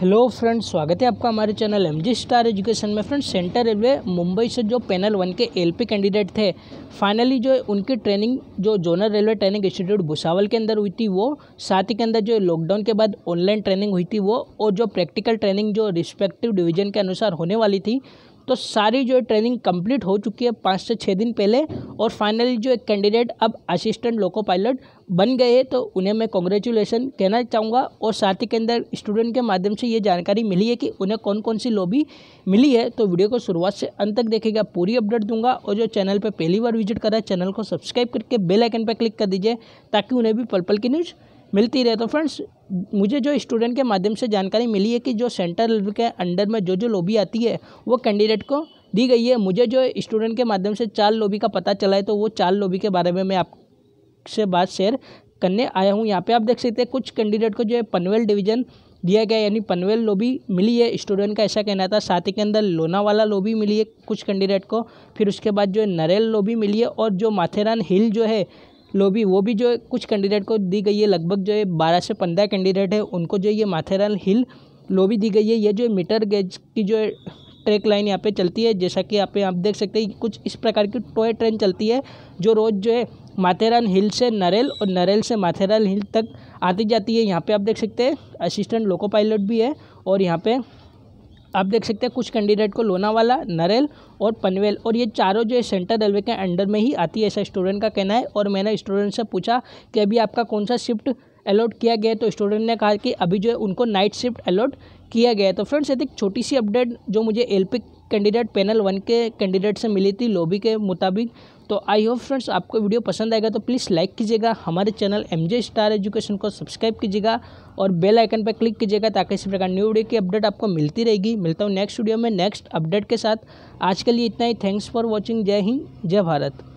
hello friends स्वागत है आपका हमारे channel M G star education में फ्रेंड्स सेंट्रल रेलवे मुंबई से जो पैनल वन के एलपी कैंडिडेट थे फाइनली जो उनकी ट्रेनिंग जो zonal railway training institute Bhusawal के अंदर हुई थी वो साथ ही के अंदर जो लॉकडाउन के बाद ऑनलाइन ट्रेनिंग हुई थी वो और जो प्रैक्टिकल ट्रेनिंग जो रिस्पेक्टिव डिवीजन के अनुसार होने वाली थी तो सारी जो ट्रेनिंग कंप्लीट हो चुकी है पाँच से छः दिन पहले और फाइनली जो एक कैंडिडेट अब असिस्टेंट लोको पायलट बन गए तो उन्हें मैं कॉन्ग्रेचुलेसन कहना चाहूँगा और साथ ही के अंदर स्टूडेंट के माध्यम से ये जानकारी मिली है कि उन्हें कौन कौन सी लॉबी मिली है तो वीडियो को शुरुआत से अंत तक देखेगा पूरी अपडेट दूंगा और जो चैनल पर पहली बार विजिट करा है चैनल को सब्सक्राइब करके बेलाइकन पर क्लिक कर दीजिए ताकि उन्हें भी पल पल की न्यूज़ मिलती रहे तो फ्रेंड्स मुझे जो स्टूडेंट के माध्यम से जानकारी मिली है कि जो सेंटर लेवल के अंडर में जो जो लोबी आती है वो कैंडिडेट को दी गई है मुझे जो स्टूडेंट के माध्यम से चार लोबी का पता चला है तो वो चार लोबी के बारे में मैं आपसे बात शेयर करने आया हूँ यहाँ पे आप देख सकते हैं कुछ कैंडिडेट को जो है पनवेल डिवीजन दिया गया यानी पनवेल लोबी मिली है स्टूडेंट का ऐसा कहना था साथ ही के अंदर लोनावाला लोबी मिली है कुछ कैंडिडेट को फिर उसके बाद जो है नरेल लोबी मिली है और जो माथेरान हिल जो है लोबी वो भी जो कुछ कैंडिडेट को दी गई है लगभग जो है बारह से पंद्रह कैंडिडेट है उनको जो ये माथेरान हिल लोबी दी गई है ये जो मीटर गेज की जो ट्रैक लाइन यहाँ पे चलती है जैसा कि यहाँ पे आप देख सकते हैं कुछ इस प्रकार की टॉय ट्रेन चलती है जो रोज़ जो है माथेरान हिल से नरेल और नरेल से माथेरान हिल तक आती जाती है यहाँ पे आप देख सकते हैं असिस्टेंट लोको पायलट भी है और यहाँ पे आप देख सकते हैं कुछ कैंडिडेट को लोनावाला नरेल और पनवेल और ये चारों जो है सेंट्रल रेलवे के अंडर में ही आती है ऐसा स्टूडेंट का कहना है और मैंने स्टूडेंट से पूछा कि अभी आपका कौन सा शिफ्ट अलॉट किया गया तो स्टूडेंट ने कहा कि अभी जो है उनको नाइट शिफ्ट अलॉट किया गया तो फ्रेंड्स एक छोटी सी अपडेट जो मुझे एल कैंडिडेट पैनल वन के कैंडिडेट से मिली थी लॉबी के मुताबिक तो आई होप फ्रेंड्स आपको वीडियो पसंद आएगा तो प्लीज़ लाइक कीजिएगा हमारे channel M J star education को सब्सक्राइब कीजिएगा और बेल आइकन पर क्लिक कीजिएगा ताकि इसी प्रकार न्यू वीडियो की अपडेट आपको मिलती रहेगी मिलता हूँ नेक्स्ट वीडियो में नेक्स्ट अपडेट के साथ आज के लिए इतना ही थैंक्स फॉर वॉचिंग जय हिंद जय भारत